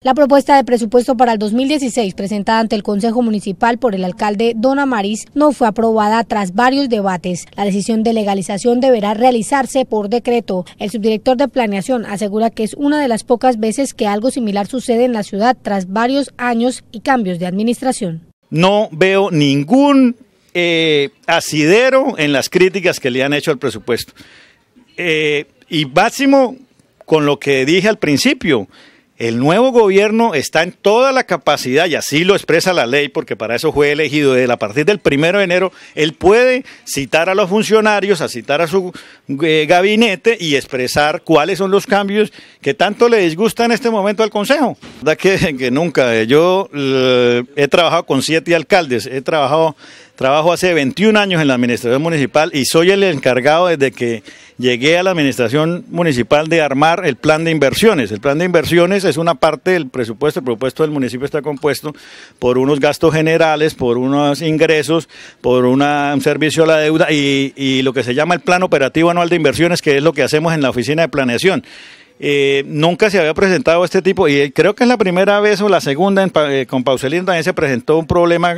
La propuesta de presupuesto para el 2016 presentada ante el Consejo Municipal por el alcalde Don Amaris no fue aprobada tras varios debates. La decisión de legalización deberá realizarse por decreto. El subdirector de planeación asegura que es una de las pocas veces que algo similar sucede en la ciudad tras varios años y cambios de administración. No veo ningún eh, asidero en las críticas que le han hecho al presupuesto. Eh, y máximo con lo que dije al principio el nuevo gobierno está en toda la capacidad, y así lo expresa la ley, porque para eso fue elegido desde a partir del primero de enero, él puede citar a los funcionarios, a citar a su eh, gabinete y expresar cuáles son los cambios que tanto le disgustan en este momento al Consejo. La que, que nunca, eh, yo eh, he trabajado con siete alcaldes, he trabajado Trabajo hace 21 años en la administración municipal y soy el encargado desde que llegué a la administración municipal de armar el plan de inversiones. El plan de inversiones es una parte del presupuesto. El presupuesto del municipio está compuesto por unos gastos generales, por unos ingresos, por un servicio a la deuda y, y lo que se llama el plan operativo anual de inversiones, que es lo que hacemos en la oficina de planeación. Eh, nunca se había presentado este tipo, y eh, creo que es la primera vez o la segunda, en, eh, con Pauselín también se presentó un problema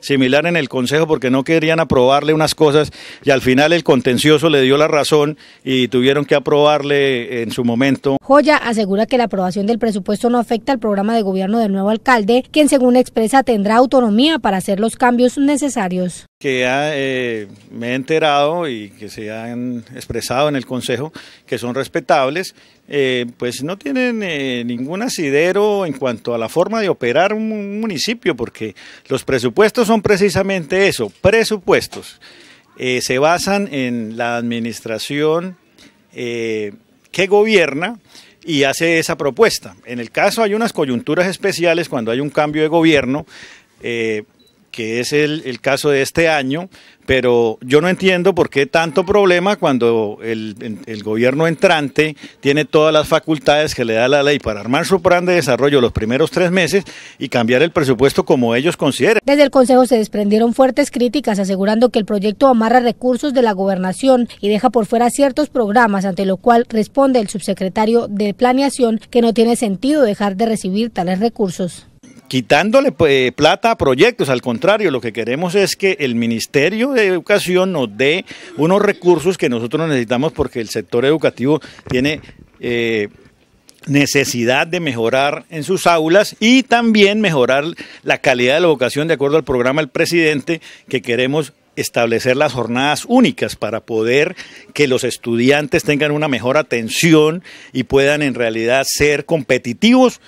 similar en el Consejo porque no querían aprobarle unas cosas y al final el contencioso le dio la razón y tuvieron que aprobarle en su momento. Joya asegura que la aprobación del presupuesto no afecta al programa de gobierno del nuevo alcalde, quien según expresa tendrá autonomía para hacer los cambios necesarios que eh, me he enterado y que se han expresado en el Consejo que son respetables, eh, pues no tienen eh, ningún asidero en cuanto a la forma de operar un municipio, porque los presupuestos son precisamente eso, presupuestos. se basan en la administración que gobierna y hace esa propuesta. En el caso hay unas coyunturas especiales cuando hay un cambio de gobierno que es el, caso de este año, pero yo no entiendo por qué tanto problema cuando el, gobierno entrante tiene todas las facultades que le da la ley para armar su plan de desarrollo los primeros tres meses y cambiar el presupuesto como ellos consideran. Desde el Consejo se desprendieron fuertes críticas asegurando que el proyecto amarra recursos de la gobernación y deja por fuera ciertos programas, ante lo cual responde el subsecretario de Planeación que no tiene sentido dejar de recibir tales recursos quitándole pues, plata a proyectos, al contrario, lo que queremos es que el Ministerio de Educación nos dé unos recursos que nosotros necesitamos porque el sector educativo tiene... Eh, necesidad de mejorar en sus aulas y también mejorar la calidad de la educación de acuerdo al programa del presidente que queremos establecer las jornadas únicas para poder que los estudiantes tengan una mejor atención y puedan en realidad ser competitivos